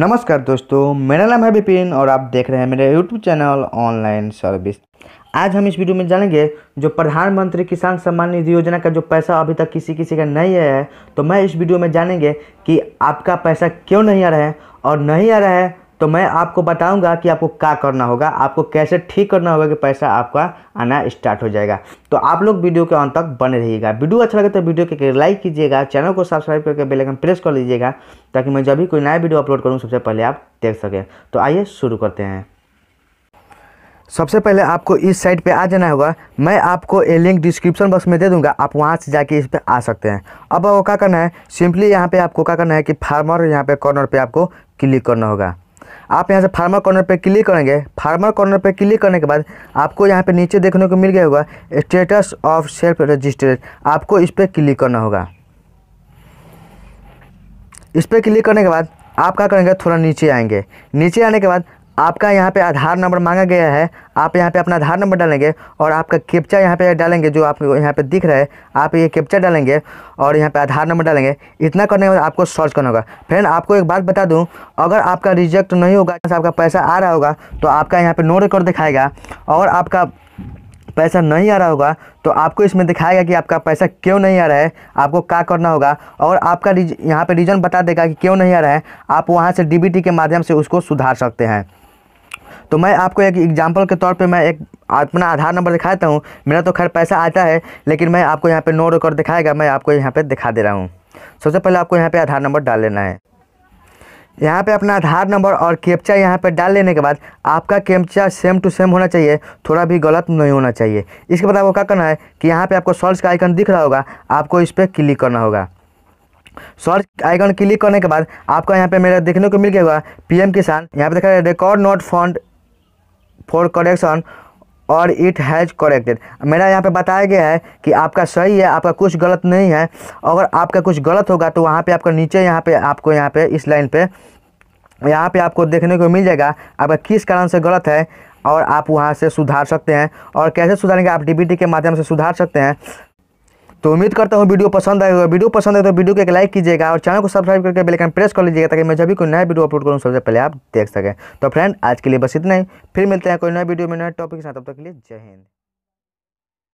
नमस्कार दोस्तों मेरा नाम है विपिन और आप देख रहे हैं मेरे यूट्यूब चैनल ऑनलाइन सर्विस आज हम इस वीडियो में जानेंगे जो प्रधानमंत्री किसान सम्मान निधि योजना का जो पैसा अभी तक किसी किसी का नहीं आया है तो मैं इस वीडियो में जानेंगे कि आपका पैसा क्यों नहीं आ रहा है और नहीं आ रहा है तो मैं आपको बताऊंगा कि आपको क्या करना होगा आपको कैसे ठीक करना होगा कि पैसा आपका आना स्टार्ट हो जाएगा तो आप लोग वीडियो के अंत तक बने रहिएगा वीडियो अच्छा लगे तो वीडियो के लाइक कीजिएगा चैनल को सब्सक्राइब करके बेलाइकन प्रेस कर लीजिएगा ताकि मैं जब भी कोई नया वीडियो अपलोड करूँ सबसे पहले आप देख सकें तो आइए शुरू करते हैं सबसे पहले आपको इस साइट पे आ जाना होगा मैं आपको ये लिंक डिस्क्रिप्शन बॉक्स में दे दूंगा आप वहाँ से जाके इस पे आ सकते हैं अब आपको क्या करना है सिंपली यहाँ पे आपको क्या करना है कि फार्मर यहाँ पे कॉर्नर पे आपको क्लिक करना होगा आप यहाँ से फार्मर कॉर्नर पर क्लिक करेंगे फार्मर कॉर्नर पे क्लिक करने के बाद आपको यहाँ पे नीचे देखने को मिल गया होगा स्टेटस ऑफ सेल्फ रजिस्टर्ड आपको इस पर क्लिक करना होगा इस पर क्लिक करने के बाद आप क्या करेंगे थोड़ा नीचे आएंगे नीचे आने के बाद आपका यहाँ पे आधार नंबर मांगा गया है आप यहाँ पे अपना आधार नंबर डालेंगे और आपका कैप्चा यहाँ पे डालेंगे जो आप यहाँ पे दिख रहा है आप ये कैप्चा डालेंगे और यहाँ पे आधार नंबर डालेंगे इतना करने के बाद आपको सर्च करना होगा फ्रेंड आपको एक बात बता दूँ अगर आपका रिजेक्ट नहीं होगा जैसे आपका पैसा आ रहा होगा तो आपका यहाँ पर नो रिकॉर्ड दिखाएगा और आपका पैसा नहीं आ रहा होगा तो आपको इसमें दिखाएगा कि आपका पैसा क्यों नहीं आ रहा है आपको क्या करना होगा और आपका यहाँ पे रीज़न बता देगा कि क्यों नहीं आ रहा है आप वहाँ से डीबीटी के माध्यम से उसको सुधार सकते हैं तो मैं आपको एक एग्जाम्पल के तौर पर मैं एक अपना आधार नंबर दिखाता हूँ मेरा तो खैर पैसा आता है लेकिन मैं आपको यहाँ पर नो रिकॉर्ड दिखाएगा मैं आपको यहाँ पर दिखा दे रहा हूँ सबसे पहले आपको यहाँ पर आधार नंबर डाल लेना है यहाँ पे अपना आधार नंबर और कैप्चा यहाँ पे डाल लेने के बाद आपका कैप्चा सेम टू सेम होना चाहिए थोड़ा भी गलत नहीं होना चाहिए इसके बाद आपको क्या करना है कि यहाँ पे आपको सर्च का आइकन दिख रहा होगा आपको इस पर क्लिक करना होगा सर्च आइकन क्लिक करने के बाद आपका यहाँ पे मेरा देखने को मिल गया होगा एम किसान यहाँ पे देखा record not found for correction और इट हैज़ करेक्टेड मेरा यहाँ पे बताया गया है कि आपका सही है आपका कुछ गलत नहीं है अगर आपका कुछ गलत होगा तो वहाँ पे आपका नीचे यहाँ पे आपको यहाँ पे इस लाइन पे यहाँ पे आपको देखने को मिल जाएगा आपका किस कारण से गलत है और आप वहाँ से सुधार सकते हैं और कैसे सुधारेंगे आप डीबीटी के माध्यम से सुधार सकते हैं तो उम्मीद करता हूँ वीडियो पसंद आएगा वीडियो पसंद आए तो वीडियो को एक लाइक कीजिएगा और चैनल को सब्सक्राइब करके बेलाइकन प्रेस कर लीजिएगा ताकि मैं जब भी कोई नया वीडियो अपलोड करूँ सबसे पहले आप देख सकें तो फ्रेंड आज के लिए बस इतना ही फिर मिलते हैं कोई नया वीडियो में नए टॉपिक के साथ तब तक के लिए जय हिंद